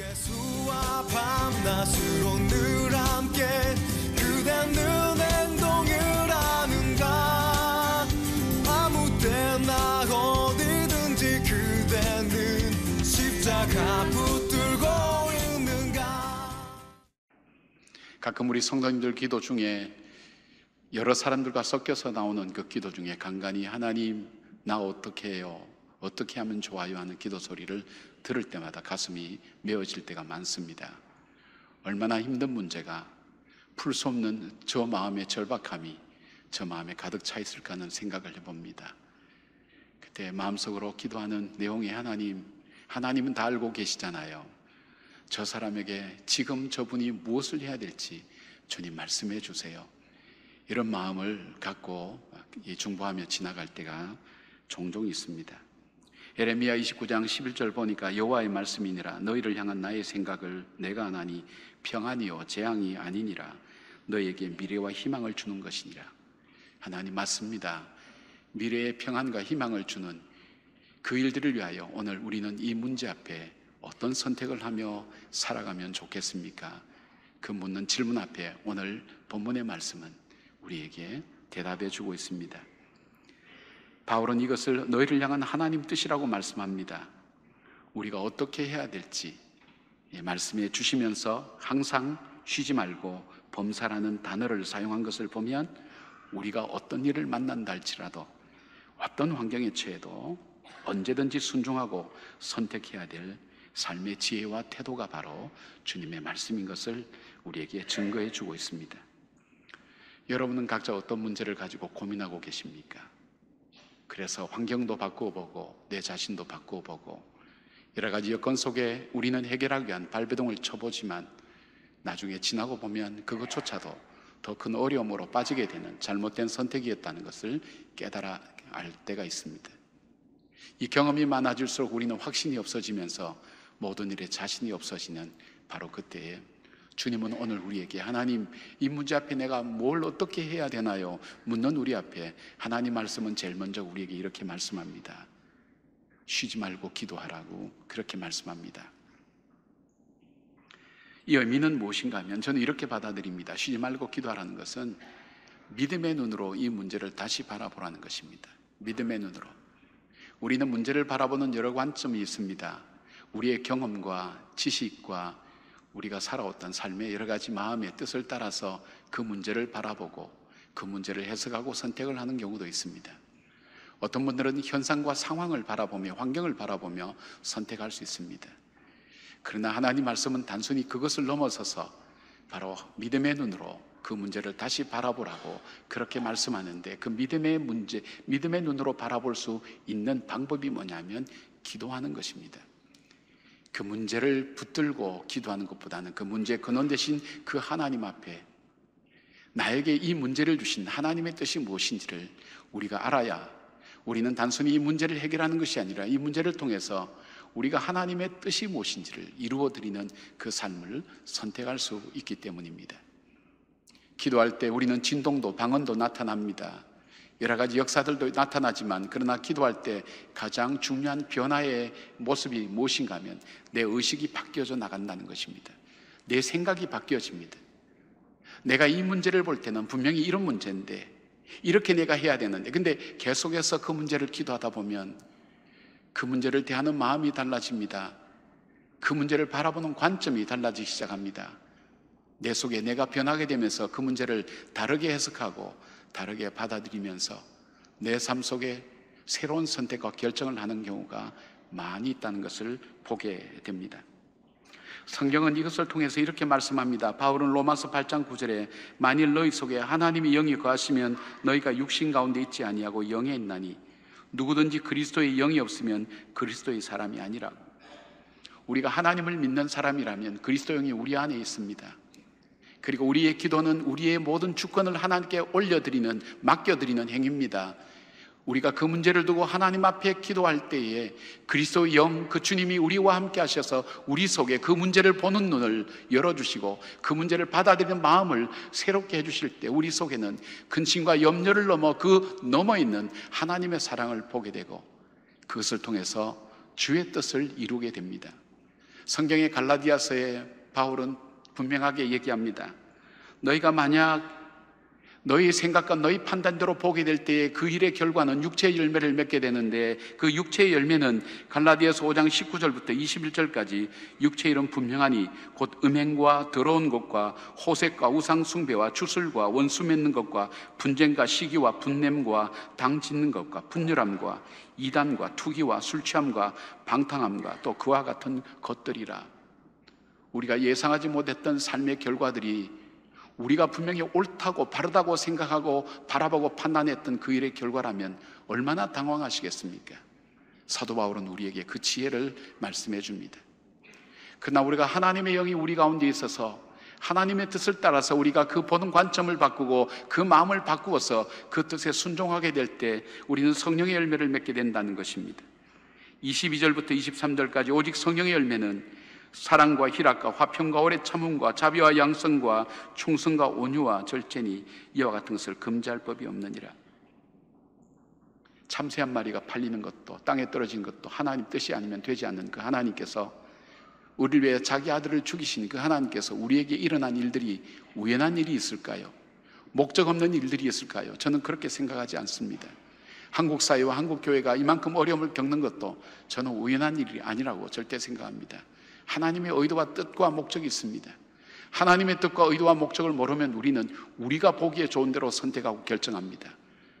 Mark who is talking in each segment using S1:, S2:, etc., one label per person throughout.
S1: 예수와 밤낮으로 늘 함께 그대는 행동을 하는가 아무 때나 어디든지 그대는 십자가 붙들고 있는가 가끔 우리 성도님들 기도 중에 여러 사람들과 섞여서 나오는 그 기도 중에 간간히 하나님 나 어떻게 해요? 어떻게 하면 좋아요 하는 기도 소리를 들을 때마다 가슴이 메어질 때가 많습니다. 얼마나 힘든 문제가 풀 수 없는 저 마음의 절박함이 저 마음에 가득 차 있을까 하는 생각을 해봅니다. 그때 마음속으로 기도하는 내용의 하나님, 하나님은 다 알고 계시잖아요. 저 사람에게 지금 저분이 무엇을 해야 될지 주님 말씀해 주세요. 이런 마음을 갖고 중보하며 지나갈 때가 종종 있습니다. 에레미야 29장 11절 보니까 여호와의 말씀이니라 너희를 향한 나의 생각을 내가 하나니 평안이요 재앙이 아니니라 너희에게 미래와 희망을 주는 것이니라 하나님 맞습니다 미래의 평안과 희망을 주는 그 일들을 위하여 오늘 우리는 이 문제 앞에 어떤 선택을 하며 살아가면 좋겠습니까? 그 묻는 질문 앞에 오늘 본문의 말씀은 우리에게 대답해 주고 있습니다. 바울은 이것을 너희를 향한 하나님 뜻이라고 말씀합니다. 우리가 어떻게 해야 될지 예, 말씀해 주시면서 항상 쉬지 말고 범사라는 단어를 사용한 것을 보면 우리가 어떤 일을 만난다 할지라도 어떤 환경에 처해도 언제든지 순종하고 선택해야 될 삶의 지혜와 태도가 바로 주님의 말씀인 것을 우리에게 증거해 주고 있습니다. 여러분은 각자 어떤 문제를 가지고 고민하고 계십니까? 그래서 환경도 바꾸어 보고 내 자신도 바꾸어 보고 여러 가지 여건 속에 우리는 해결하기 위한 발베동을 쳐보지만 나중에 지나고 보면 그것조차도 더 큰 어려움으로 빠지게 되는 잘못된 선택이었다는 것을 깨달아 알 때가 있습니다. 이 경험이 많아질수록 우리는 확신이 없어지면서 모든 일에 자신이 없어지는 바로 그때에 주님은 오늘 우리에게 하나님 이 문제 앞에 내가 뭘 어떻게 해야 되나요? 묻는 우리 앞에 하나님 말씀은 제일 먼저 우리에게 이렇게 말씀합니다. 쉬지 말고 기도하라고 그렇게 말씀합니다. 이 의미는 무엇인가 하면 저는 이렇게 받아들입니다. 쉬지 말고 기도하라는 것은 믿음의 눈으로 이 문제를 다시 바라보라는 것입니다. 믿음의 눈으로. 우리는 문제를 바라보는 여러 관점이 있습니다. 우리의 경험과 지식과 우리가 살아왔던 삶의 여러 가지 마음의 뜻을 따라서 그 문제를 바라보고 그 문제를 해석하고 선택을 하는 경우도 있습니다. 어떤 분들은 현상과 상황을 바라보며 환경을 바라보며 선택할 수 있습니다. 그러나 하나님 말씀은 단순히 그것을 넘어서서 바로 믿음의 눈으로 그 문제를 다시 바라보라고 그렇게 말씀하는데 그 믿음의 문제, 믿음의 눈으로 바라볼 수 있는 방법이 뭐냐면 기도하는 것입니다. 그 문제를 붙들고 기도하는 것보다는 그 문제의 근원 대신 그 하나님 앞에 나에게 이 문제를 주신 하나님의 뜻이 무엇인지를 우리가 알아야 우리는 단순히 이 문제를 해결하는 것이 아니라 이 문제를 통해서 우리가 하나님의 뜻이 무엇인지를 이루어 드리는 그 삶을 선택할 수 있기 때문입니다. 기도할 때 우리는 진동도 방언도 나타납니다. 여러 가지 역사들도 나타나지만 그러나 기도할 때 가장 중요한 변화의 모습이 무엇인가 하면 내 의식이 바뀌어져 나간다는 것입니다. 내 생각이 바뀌어집니다. 내가 이 문제를 볼 때는 분명히 이런 문제인데 이렇게 내가 해야 되는데 근데 계속해서 그 문제를 기도하다 보면 그 문제를 대하는 마음이 달라집니다. 그 문제를 바라보는 관점이 달라지기 시작합니다. 내 속에 내가 변하게 되면서 그 문제를 다르게 해석하고 다르게 받아들이면서 내 삶 속에 새로운 선택과 결정을 하는 경우가 많이 있다는 것을 보게 됩니다. 성경은 이것을 통해서 이렇게 말씀합니다. 바울은 로마서 8장 9절에 만일 너희 속에 하나님의 영이 거하시면 너희가 육신 가운데 있지 아니하고 영에 있나니 누구든지 그리스도의 영이 없으면 그리스도의 사람이 아니라고. 우리가 하나님을 믿는 사람이라면 그리스도 영이 우리 안에 있습니다. 그리고 우리의 기도는 우리의 모든 주권을 하나님께 올려드리는, 맡겨드리는 행위입니다. 우리가 그 문제를 두고 하나님 앞에 기도할 때에 그리스도의 영, 그 주님이 우리와 함께 하셔서 우리 속에 그 문제를 보는 눈을 열어주시고 그 문제를 받아들이는 마음을 새롭게 해주실 때 우리 속에는 근심과 염려를 넘어 그 넘어 있는 하나님의 사랑을 보게 되고 그것을 통해서 주의 뜻을 이루게 됩니다. 성경의 갈라디아서에 바울은 분명하게 얘기합니다. 너희가 만약 너희 생각과 너희 판단대로 보게 될 때에 그 일의 결과는 육체의 열매를 맺게 되는데 그 육체의 열매는 갈라디아서 5장 19절부터 21절까지 육체의 이름 분명하니 곧 음행과 더러운 것과 호색과 우상 숭배와 추술과 원수 맺는 것과 분쟁과 시기와 분냄과 당 짓는 것과 분열함과 이단과 투기와 술취함과 방탕함과 또 그와 같은 것들이라 우리가 예상하지 못했던 삶의 결과들이 우리가 분명히 옳다고 바르다고 생각하고 바라보고 판단했던 그 일의 결과라면 얼마나 당황하시겠습니까? 사도 바울은 우리에게 그 지혜를 말씀해 줍니다. 그러나 우리가 하나님의 영이 우리 가운데 있어서 하나님의 뜻을 따라서 우리가 그 보는 관점을 바꾸고 그 마음을 바꾸어서 그 뜻에 순종하게 될 때 우리는 성령의 열매를 맺게 된다는 것입니다. 22절부터 23절까지 오직 성령의 열매는 사랑과 희락과 화평과 오래 참음과 자비와 양성과 충성과 온유와 절제니 이와 같은 것을 금지할 법이 없느니라. 참새 한 마리가 팔리는 것도 땅에 떨어진 것도 하나님 뜻이 아니면 되지 않는 그 하나님께서 우리를 위해 자기 아들을 죽이신 그 하나님께서 우리에게 일어난 일들이 우연한 일이 있을까요? 목적 없는 일들이 있을까요? 저는 그렇게 생각하지 않습니다. 한국 사회와 한국 교회가 이만큼 어려움을 겪는 것도 저는 우연한 일이 아니라고 절대 생각합니다. 하나님의 의도와 뜻과 목적이 있습니다. 하나님의 뜻과 의도와 목적을 모르면 우리는 우리가 보기에 좋은 대로 선택하고 결정합니다.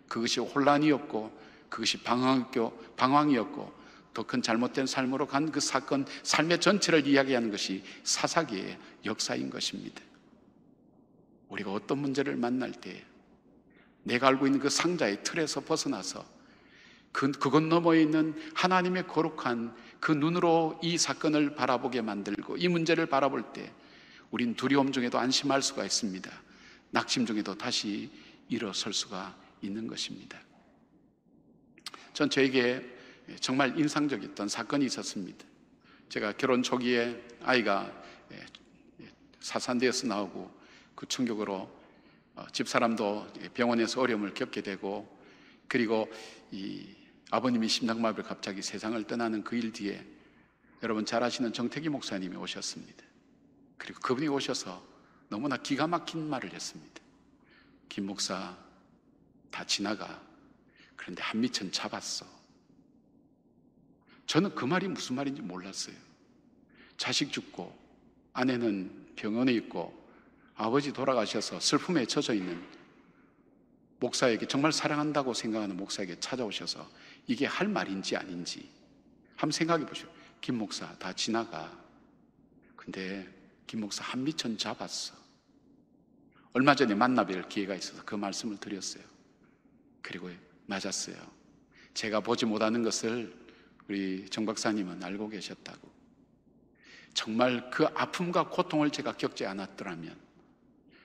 S1: 그것이 혼란이었고 그것이 방황이었고, 방황이었고 더 큰 잘못된 삶으로 간 그 사건, 삶의 전체를 이야기하는 것이 사사기의 역사인 것입니다. 우리가 어떤 문제를 만날 때 내가 알고 있는 그 상자의 틀에서 벗어나서 그, 그 건너머 있는 하나님의 거룩한 그 눈으로 이 사건을 바라보게 만들고 이 문제를 바라볼 때 우린 두려움 중에도 안심할 수가 있습니다. 낙심 중에도 다시 일어설 수가 있는 것입니다. 전 저에게 정말 인상적이었던 사건이 있었습니다. 제가 결혼 초기에 아이가 예, 예, 사산되어서 나오고 그 충격으로 어, 집사람도 병원에서 어려움을 겪게 되고 그리고 이 아버님이 심장마비로 갑자기 세상을 떠나는 그 일 뒤에 여러분 잘 아시는 정태기 목사님이 오셨습니다. 그리고 그분이 오셔서 너무나 기가 막힌 말을 했습니다. 김 목사, 다 지나가. 그런데 한미천 잡았어. 저는 그 말이 무슨 말인지 몰랐어요. 자식 죽고, 아내는 병원에 있고, 아버지 돌아가셔서 슬픔에 젖어 있는 목사에게 정말 사랑한다고 생각하는 목사에게 찾아오셔서 이게 할 말인지 아닌지 한번 생각해 보시오. 김 목사 다 지나가. 근데 김 목사 한미천 잡았어. 얼마 전에 만나뵐 기회가 있어서 그 말씀을 드렸어요. 그리고 맞았어요. 제가 보지 못하는 것을 우리 정 박사님은 알고 계셨다고. 정말 그 아픔과 고통을 제가 겪지 않았더라면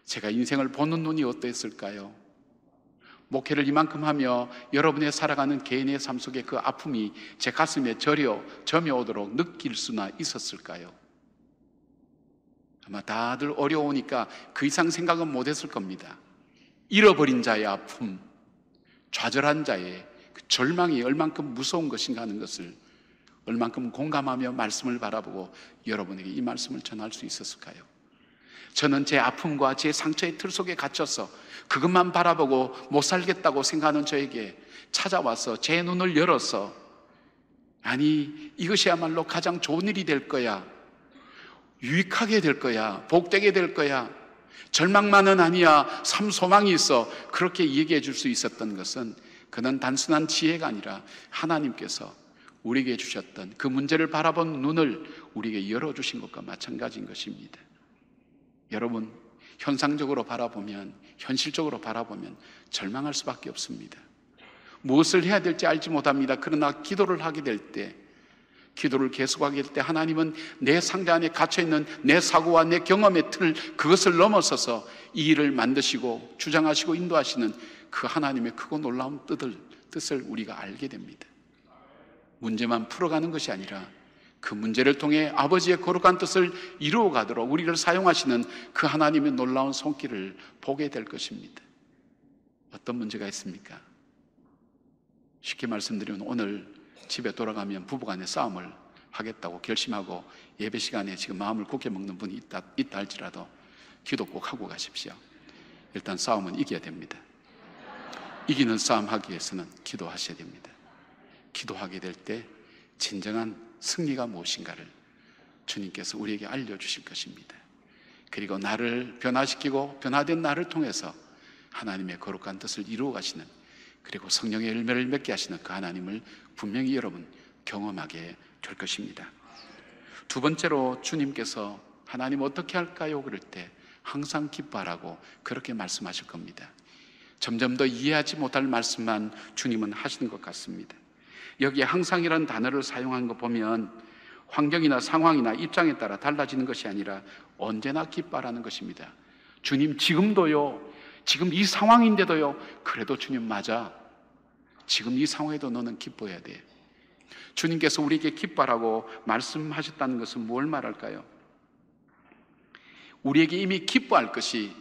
S1: 제가 인생을 보는 눈이 어땠을까요? 목회를 이만큼 하며 여러분의 살아가는 개인의 삶 속에 그 아픔이 제 가슴에 저려 점여오도록 느낄 수나 있었을까요? 아마 다들 어려우니까 그 이상 생각은 못했을 겁니다. 잃어버린 자의 아픔, 좌절한 자의 그 절망이 얼만큼 무서운 것인가 하는 것을 얼만큼 공감하며 말씀을 바라보고 여러분에게 이 말씀을 전할 수 있었을까요? 저는 제 아픔과 제 상처의 틀 속에 갇혀서 그것만 바라보고 못 살겠다고 생각하는 저에게 찾아와서 제 눈을 열어서 아니, 이것이야말로 가장 좋은 일이 될 거야. 유익하게 될 거야. 복되게 될 거야. 절망만은 아니야. 삶 소망이 있어. 그렇게 얘기해 줄 수 있었던 것은 그는 단순한 지혜가 아니라 하나님께서 우리에게 주셨던 그 문제를 바라본 눈을 우리에게 열어주신 것과 마찬가지인 것입니다. 여러분, 현상적으로 바라보면, 현실적으로 바라보면 절망할 수밖에 없습니다. 무엇을 해야 될지 알지 못합니다. 그러나 기도를 하게 될 때, 기도를 계속하게 될 때 하나님은 내 상대 안에 갇혀있는 내 사고와 내 경험의 틀, 그것을 넘어서서 이 일을 만드시고 주장하시고 인도하시는 그 하나님의 크고 놀라운 뜻을, 뜻을 우리가 알게 됩니다. 문제만 풀어가는 것이 아니라 그 문제를 통해 아버지의 거룩한 뜻을 이루어 가도록 우리를 사용하시는 그 하나님의 놀라운 손길을 보게 될 것입니다. 어떤 문제가 있습니까? 쉽게 말씀드리면 오늘 집에 돌아가면 부부간의 싸움을 하겠다고 결심하고 예배 시간에 지금 마음을 굳게 먹는 분이 있다, 있다 할지라도 기도 꼭 하고 가십시오. 일단 싸움은 이겨야 됩니다. 이기는 싸움 하기 위해서는 기도하셔야 됩니다. 기도하게 될 때 진정한 승리가 무엇인가를 주님께서 우리에게 알려주실 것입니다. 그리고 나를 변화시키고 변화된 나를 통해서 하나님의 거룩한 뜻을 이루어 가시는 그리고 성령의 열매를 맺게 하시는 그 하나님을 분명히 여러분 경험하게 될 것입니다. 두 번째로 주님께서 하나님 어떻게 할까요? 그럴 때 항상 기뻐하라고 그렇게 말씀하실 겁니다. 점점 더 이해하지 못할 말씀만 주님은 하시는 것 같습니다. 여기에 항상이라는 단어를 사용한 거 보면 환경이나 상황이나 입장에 따라 달라지는 것이 아니라 언제나 기뻐라는 것입니다. 주님 지금도요. 지금 이 상황인데도요. 그래도 주님 맞아. 지금 이 상황에도 너는 기뻐해야 돼. 주님께서 우리에게 기뻐라고 말씀하셨다는 것은 뭘 말할까요? 우리에게 이미 기뻐할 것이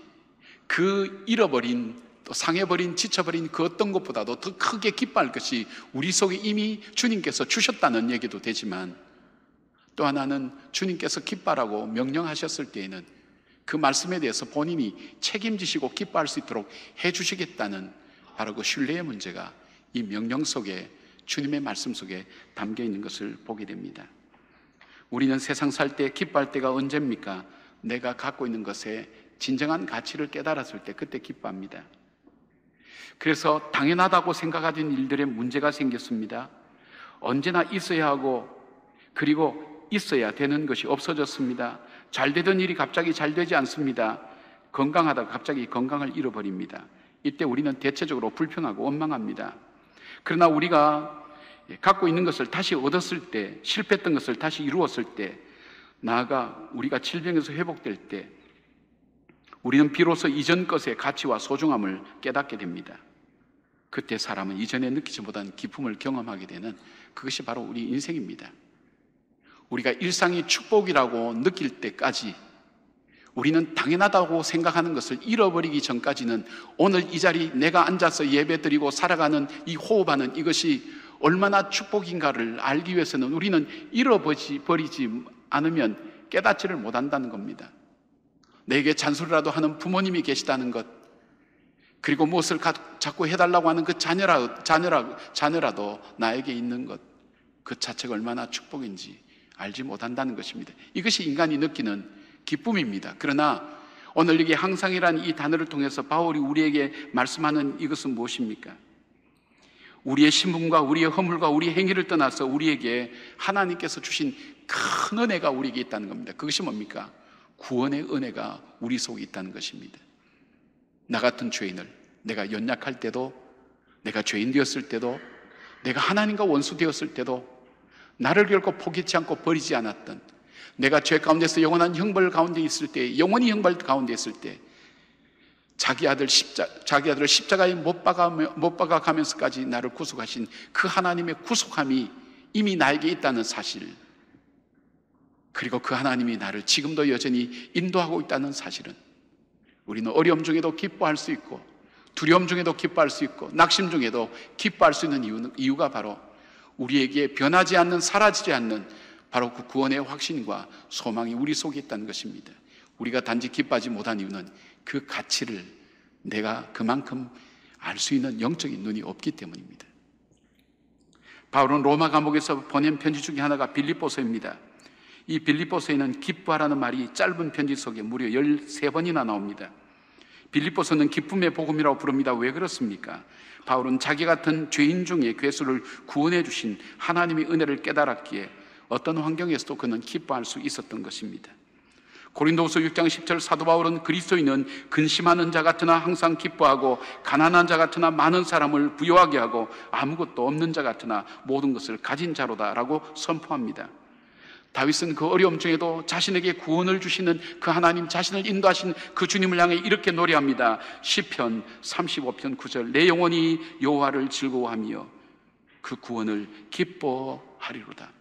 S1: 그 잃어버린 또 상해버린, 지쳐버린 그 어떤 것보다도 더 크게 기뻐할 것이 우리 속에 이미 주님께서 주셨다는 얘기도 되지만 또 하나는 주님께서 기뻐라고 명령하셨을 때에는 그 말씀에 대해서 본인이 책임지시고 기뻐할 수 있도록 해주시겠다는 바로 그 신뢰의 문제가 이 명령 속에 주님의 말씀 속에 담겨 있는 것을 보게 됩니다. 우리는 세상 살 때 기뻐할 때가 언제입니까? 내가 갖고 있는 것에 진정한 가치를 깨달았을 때 그때 기뻐합니다. 그래서 당연하다고 생각하던 일들의 문제가 생겼습니다. 언제나 있어야 하고 그리고 있어야 되는 것이 없어졌습니다. 잘 되던 일이 갑자기 잘 되지 않습니다. 건강하다가 갑자기 건강을 잃어버립니다. 이때 우리는 대체적으로 불평하고 원망합니다. 그러나 우리가 갖고 있는 것을 다시 얻었을 때, 실패했던 것을 다시 이루었을 때, 나아가 우리가 질병에서 회복될 때, 우리는 비로소 이전 것의 가치와 소중함을 깨닫게 됩니다. 그때 사람은 이전에 느끼지 못한 기쁨을 경험하게 되는 그것이 바로 우리 인생입니다. 우리가 일상이 축복이라고 느낄 때까지 우리는 당연하다고 생각하는 것을 잃어버리기 전까지는 오늘 이 자리 내가 앉아서 예배 드리고 살아가는 이 호흡하는 이것이 얼마나 축복인가를 알기 위해서는 우리는 잃어버리지 않으면 깨닫지를 못한다는 겁니다. 내게 잔소리라도 하는 부모님이 계시다는 것, 그리고 무엇을 자꾸 해달라고 하는 그 자녀라, 자녀라, 자녀라도 나에게 있는 것, 그 자체가 얼마나 축복인지 알지 못한다는 것입니다. 이것이 인간이 느끼는 기쁨입니다. 그러나 오늘 여기 항상이란 이 단어를 통해서 바울이 우리에게 말씀하는 이것은 무엇입니까? 우리의 신분과 우리의 허물과 우리의 행위를 떠나서 우리에게 하나님께서 주신 큰 은혜가 우리에게 있다는 겁니다. 그것이 뭡니까? 구원의 은혜가 우리 속에 있다는 것입니다. 나 같은 죄인을 내가 연약할 때도 내가 죄인 되었을 때도 내가 하나님과 원수 되었을 때도 나를 결코 포기치 않고 버리지 않았던 내가 죄 가운데서 영원한 형벌 가운데 있을 때 영원히 형벌 가운데 있을 때 자기 아들 십자 자기 아들을 십자가에 못 박아 못 박아 가면서까지 나를 구속하신 그 하나님의 구속함이 이미 나에게 있다는 사실 그리고 그 하나님이 나를 지금도 여전히 인도하고 있다는 사실은 우리는 어려움 중에도 기뻐할 수 있고 두려움 중에도 기뻐할 수 있고 낙심 중에도 기뻐할 수 있는 이유가 는이유 바로 우리에게 변하지 않는 사라지지 않는 바로 그 구원의 확신과 소망이 우리 속에 있다는 것입니다. 우리가 단지 기뻐하지 못한 이유는 그 가치를 내가 그만큼 알 수 있는 영적인 눈이 없기 때문입니다. 바울은 로마 감옥에서 보낸 편지 중에 하나가 빌립보서입니다. 이 빌립보서에는 기뻐하라는 말이 짧은 편지 속에 무려 13번이나 나옵니다. 빌립보서는 기쁨의 복음이라고 부릅니다. 왜 그렇습니까? 바울은 자기 같은 죄인 중에 괴수를 구원해 주신 하나님의 은혜를 깨달았기에 어떤 환경에서도 그는 기뻐할 수 있었던 것입니다. 고린도후서 6장 10절 사도 바울은 그리스도인은 근심하는 자 같으나 항상 기뻐하고 가난한 자 같으나 많은 사람을 부여하게 하고 아무것도 없는 자 같으나 모든 것을 가진 자로다라고 선포합니다. 다윗은 그 어려움 중에도 자신에게 구원을 주시는 그 하나님 자신을 인도하신 그 주님을 향해 이렇게 노래합니다. 시편 35편 9절 내 영혼이 여호와를 즐거워하며 그 구원을 기뻐하리로다.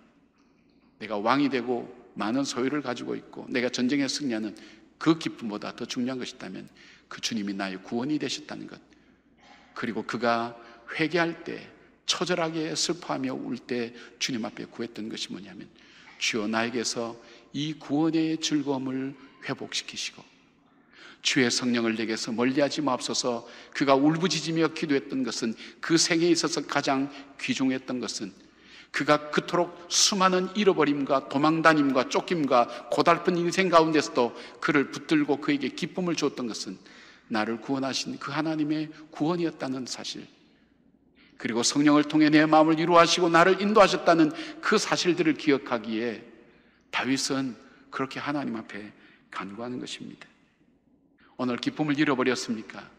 S1: 내가 왕이 되고 많은 소유를 가지고 있고 내가 전쟁에 승리하는 그 기쁨보다 더 중요한 것이다면 그 주님이 나의 구원이 되셨다는 것. 그리고 그가 회개할 때 처절하게 슬퍼하며 울 때 주님 앞에 구했던 것이 뭐냐면 주여 나에게서 이 구원의 즐거움을 회복시키시고 주의 성령을 내게서 멀리하지 마옵소서 그가 울부짖으며 기도했던 것은 그 생에 있어서 가장 귀중했던 것은 그가 그토록 수많은 잃어버림과 도망다님과 쫓김과 고달픈 인생 가운데서도 그를 붙들고 그에게 기쁨을 주었던 것은 나를 구원하신 그 하나님의 구원이었다는 사실 그리고 성령을 통해 내 마음을 위로하시고 나를 인도하셨다는 그 사실들을 기억하기에 다윗은 그렇게 하나님 앞에 간구하는 것입니다. 오늘 기쁨을 잃어버렸습니까?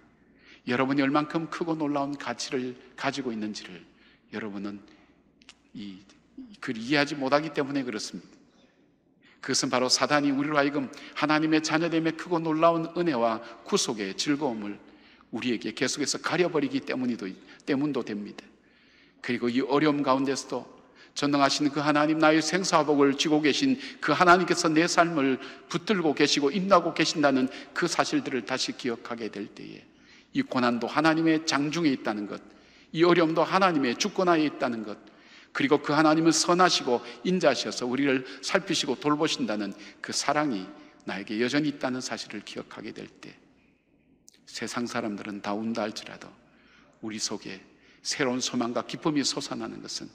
S1: 여러분이 얼만큼 크고 놀라운 가치를 가지고 있는지를 여러분은 이, 그걸 이해하지 못하기 때문에 그렇습니다. 그것은 바로 사단이 우리로 하여금 하나님의 자녀됨의 크고 놀라운 은혜와 구속의 즐거움을 우리에게 계속해서 가려버리기 때문이도, 때문도 됩니다. 그리고 이 어려움 가운데서도 전능하신 그 하나님 나의 생사복을 쥐고 계신 그 하나님께서 내 삶을 붙들고 계시고 임나고 계신다는 그 사실들을 다시 기억하게 될 때에 이 고난도 하나님의 장중에 있다는 것, 이 어려움도 하나님의 주권하에 있다는 것, 그리고 그 하나님은 선하시고 인자하셔서 우리를 살피시고 돌보신다는 그 사랑이 나에게 여전히 있다는 사실을 기억하게 될 때, 세상 사람들은 다 운다 할지라도 우리 속에 새로운 소망과 기쁨이 솟아나는 것은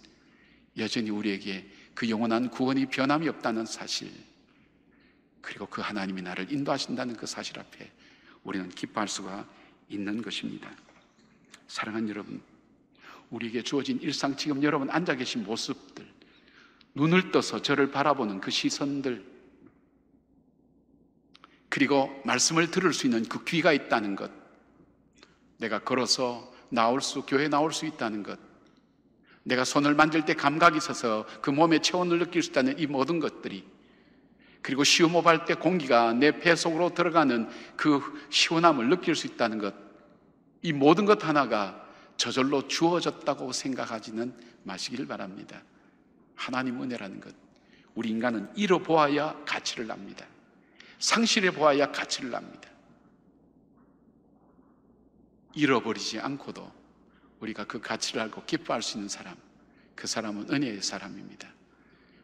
S1: 여전히 우리에게 그 영원한 구원이 변함이 없다는 사실, 그리고 그 하나님이 나를 인도하신다는 그 사실 앞에 우리는 기뻐할 수가 있는 것입니다. 사랑하는 여러분, 우리에게 주어진 일상 지금 여러분 앉아 계신 모습들, 눈을 떠서 저를 바라보는 그 시선들, 그리고 말씀을 들을 수 있는 그 귀가 있다는 것. 내가 걸어서 나올 수, 교회 나올 수 있다는 것. 내가 손을 만질 때 감각이 있어서 그 몸의 체온을 느낄 수 있다는 이 모든 것들이. 그리고 시험호흡할 때 공기가 내 폐 속으로 들어가는 그 시원함을 느낄 수 있다는 것. 이 모든 것 하나가 저절로 주어졌다고 생각하지는 마시길 바랍니다. 하나님 은혜라는 것. 우리 인간은 잃어보아야 가치를 납니다. 상실해 보아야 가치를 납니다. 잃어버리지 않고도 우리가 그 가치를 알고 기뻐할 수 있는 사람, 그 사람은 은혜의 사람입니다.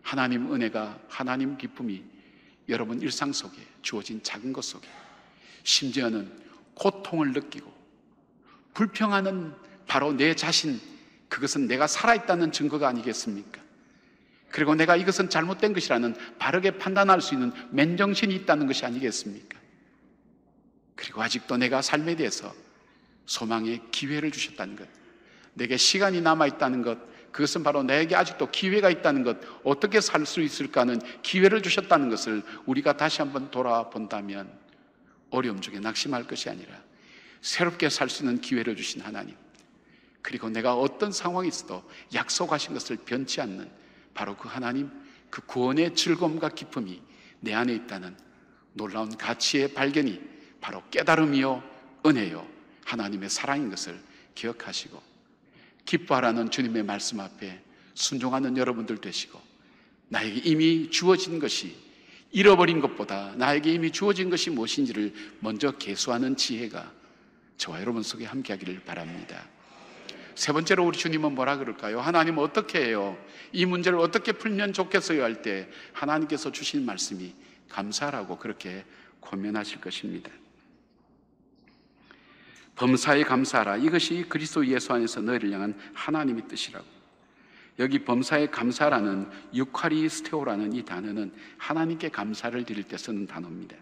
S1: 하나님 은혜가, 하나님 기쁨이 여러분 일상 속에 주어진 작은 것 속에 심지어는 고통을 느끼고 불평하는 바로 내 자신, 그것은 내가 살아있다는 증거가 아니겠습니까? 그리고 내가 이것은 잘못된 것이라는 바르게 판단할 수 있는 맨정신이 있다는 것이 아니겠습니까? 그리고 아직도 내가 삶에 대해서 소망의 기회를 주셨다는 것, 내게 시간이 남아있다는 것, 그것은 바로 내게 아직도 기회가 있다는 것, 어떻게 살 수 있을까 하는 기회를 주셨다는 것을 우리가 다시 한번 돌아본다면 어려움 중에 낙심할 것이 아니라 새롭게 살 수 있는 기회를 주신 하나님, 그리고 내가 어떤 상황에서도 약속하신 것을 변치 않는 바로 그 하나님, 그 구원의 즐거움과 기쁨이 내 안에 있다는 놀라운 가치의 발견이 바로 깨달음이요, 은혜요, 하나님의 사랑인 것을 기억하시고, 기뻐하라는 주님의 말씀 앞에 순종하는 여러분들 되시고, 나에게 이미 주어진 것이 잃어버린 것보다 나에게 이미 주어진 것이 무엇인지를 먼저 계수하는 지혜가 저와 여러분 속에 함께하기를 바랍니다. 세 번째로 우리 주님은 뭐라 그럴까요? 하나님 어떻게 해요? 이 문제를 어떻게 풀면 좋겠어요? 할 때 하나님께서 주신 말씀이 감사라고 그렇게 고면하실 것입니다. 범사에 감사하라. 이것이 그리스도 예수 안에서 너희를 향한 하나님의 뜻이라고. 여기 범사에 감사라는 유카리스테오라는 이 단어는 하나님께 감사를 드릴 때 쓰는 단어입니다.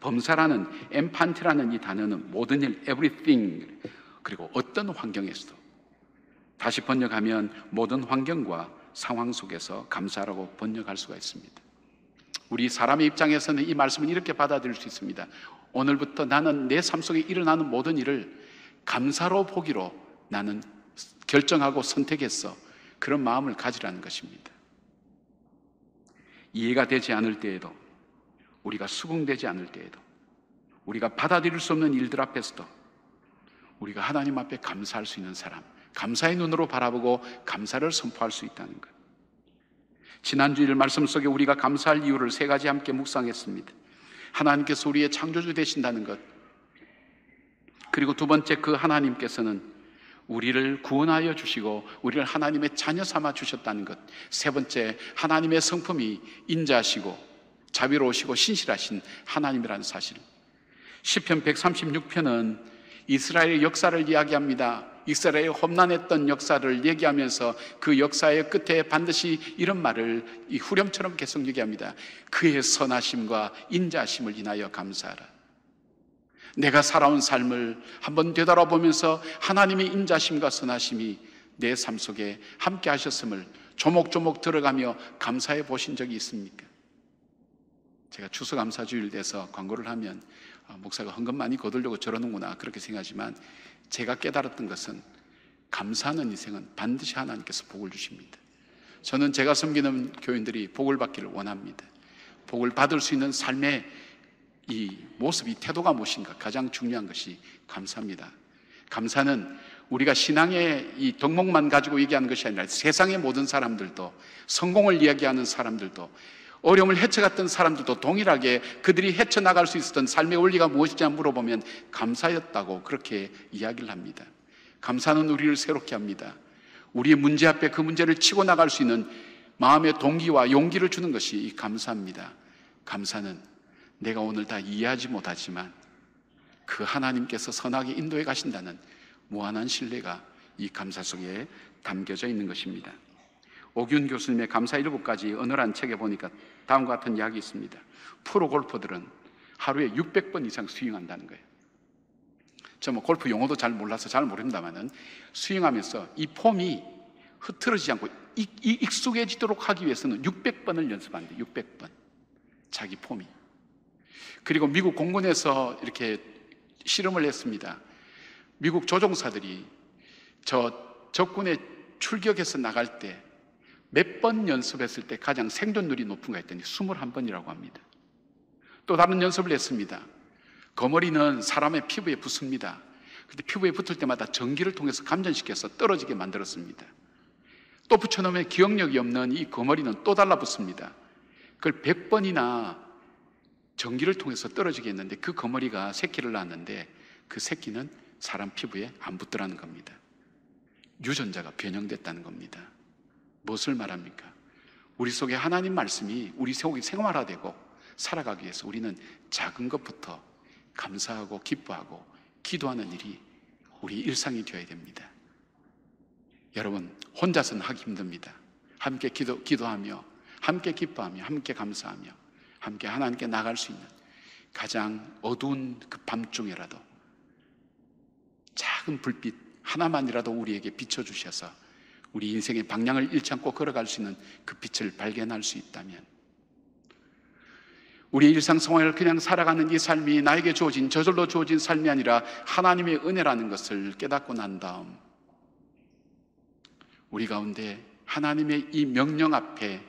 S1: 범사라는 엠판티라는 이 단어는 모든 일 everything 그리고 어떤 환경에서도 다시 번역하면 모든 환경과 상황 속에서 감사라고 번역할 수가 있습니다. 우리 사람의 입장에서는 이 말씀을 이렇게 받아들일 수 있습니다. 오늘부터 나는 내 삶 속에 일어나는 모든 일을 감사로 보기로 나는 결정하고 선택했어. 그런 마음을 가지라는 것입니다. 이해가 되지 않을 때에도 우리가 수긍되지 않을 때에도 우리가 받아들일 수 없는 일들 앞에서도 우리가 하나님 앞에 감사할 수 있는 사람, 감사의 눈으로 바라보고 감사를 선포할 수 있다는 것. 지난주일 말씀 속에 우리가 감사할 이유를 세 가지 함께 묵상했습니다. 하나님께서 우리의 창조주 되신다는 것. 그리고 두 번째 그 하나님께서는 우리를 구원하여 주시고 우리를 하나님의 자녀 삼아 주셨다는 것. 세 번째 하나님의 성품이 인자하시고 자비로우시고 신실하신 하나님이라는 사실. 시편 136편은 이스라엘의 역사를 이야기합니다. 이스라엘의 험난했던 역사를 얘기하면서 그 역사의 끝에 반드시 이런 말을 이 후렴처럼 계속 얘기합니다. 그의 선하심과 인자심을 인하여 감사하라. 내가 살아온 삶을 한번 되돌아보면서 하나님의 인자심과 선하심이 내 삶 속에 함께 하셨음을 조목조목 들어가며 감사해 보신 적이 있습니까? 제가 추수감사주일 돼서 광고를 하면 아, 목사가 헌금 많이 거들려고 저러는구나 그렇게 생각하지만 제가 깨달았던 것은 감사하는 인생은 반드시 하나님께서 복을 주십니다. 저는 제가 섬기는 교인들이 복을 받기를 원합니다. 복을 받을 수 있는 삶의 이 모습, 이 태도가 무엇인가 가장 중요한 것이 감사입니다. 감사는 우리가 신앙의 이 덕목만 가지고 얘기하는 것이 아니라 세상의 모든 사람들도 성공을 이야기하는 사람들도 어려움을 헤쳐갔던 사람들도 동일하게 그들이 헤쳐나갈 수 있었던 삶의 원리가 무엇이냐 물어보면 감사였다고 그렇게 이야기를 합니다. 감사는 우리를 새롭게 합니다. 우리의 문제 앞에 그 문제를 치고 나갈 수 있는 마음의 동기와 용기를 주는 것이 이 감사입니다. 감사는 내가 오늘 다 이해하지 못하지만 그 하나님께서 선하게 인도해 가신다는 무한한 신뢰가 이 감사 속에 담겨져 있는 것입니다. 오균 교수님의 감사 일부까지 어느한 책에 보니까 다음과 같은 이야기 있습니다. 프로 골퍼들은 하루에 600번 이상 스윙한다는 거예요. 저 뭐 골프 용어도 잘 몰라서 잘 모릅니다만은 스윙하면서 이 폼이 흐트러지지 않고 익, 익숙해지도록 하기 위해서는 600번을 연습한대. 600번. 자기 폼이. 그리고 미국 공군에서 이렇게 실험을 했습니다. 미국 조종사들이 저 적군에 출격해서 나갈 때 몇번 연습했을 때 가장 생존율이 높은가 했더니 21번이라고 합니다. 또 다른 연습을 했습니다. 거머리는 사람의 피부에 붙습니다. 근데 피부에 붙을 때마다 전기를 통해서 감전시켜서 떨어지게 만들었습니다. 또 붙여놓으면 기억력이 없는 이 거머리는 또 달라붙습니다. 그걸 100번이나 전기를 통해서 떨어지게 했는데 그 거머리가 새끼를 낳았는데 그 새끼는 사람 피부에 안 붙더라는 겁니다. 유전자가 변형됐다는 겁니다. 무엇을 말합니까? 우리 속에 하나님 말씀이 우리 속에 생활화되고 살아가기 위해서 우리는 작은 것부터 감사하고 기뻐하고 기도하는 일이 우리 일상이 되어야 됩니다. 여러분, 혼자서는 하기 힘듭니다. 함께 기도, 기도하며, 함께 기뻐하며, 함께 감사하며, 함께 하나님께 나갈 수 있는 가장 어두운 그 밤중에라도 작은 불빛 하나만이라도 우리에게 비춰주셔서 우리 인생의 방향을 잃지 않고 걸어갈 수 있는 그 빛을 발견할 수 있다면 우리 일상생활을 그냥 살아가는 이 삶이 나에게 주어진 저절로 주어진 삶이 아니라 하나님의 은혜라는 것을 깨닫고 난 다음 우리 가운데 하나님의 이 명령 앞에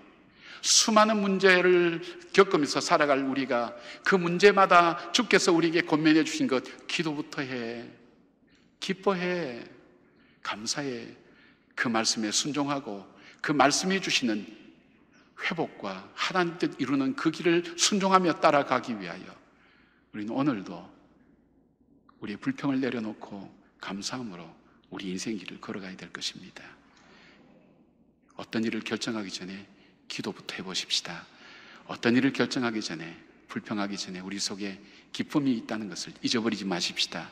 S1: 수많은 문제를 겪으면서 살아갈 우리가 그 문제마다 주께서 우리에게 권면해 주신 것 기도부터 해 기뻐해 감사해 그 말씀에 순종하고 그 말씀이 주시는 회복과 하나님 뜻 이루는 그 길을 순종하며 따라가기 위하여 우리는 오늘도 우리의 불평을 내려놓고 감사함으로 우리 인생 길을 걸어가야 될 것입니다. 어떤 일을 결정하기 전에 기도부터 해보십시다. 어떤 일을 결정하기 전에 불평하기 전에 우리 속에 기쁨이 있다는 것을 잊어버리지 마십시다.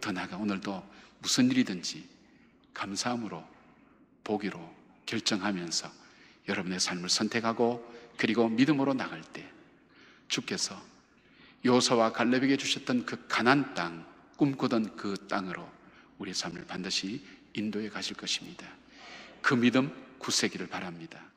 S1: 더 나아가 오늘도 무슨 일이든지 감사함으로 보기로 결정하면서 여러분의 삶을 선택하고 그리고 믿음으로 나갈 때 주께서 요서와 갈렙에게 주셨던 그 가난 땅, 꿈꾸던 그 땅으로 우리 삶을 반드시 인도해 가실 것입니다. 그 믿음 구세기를 바랍니다.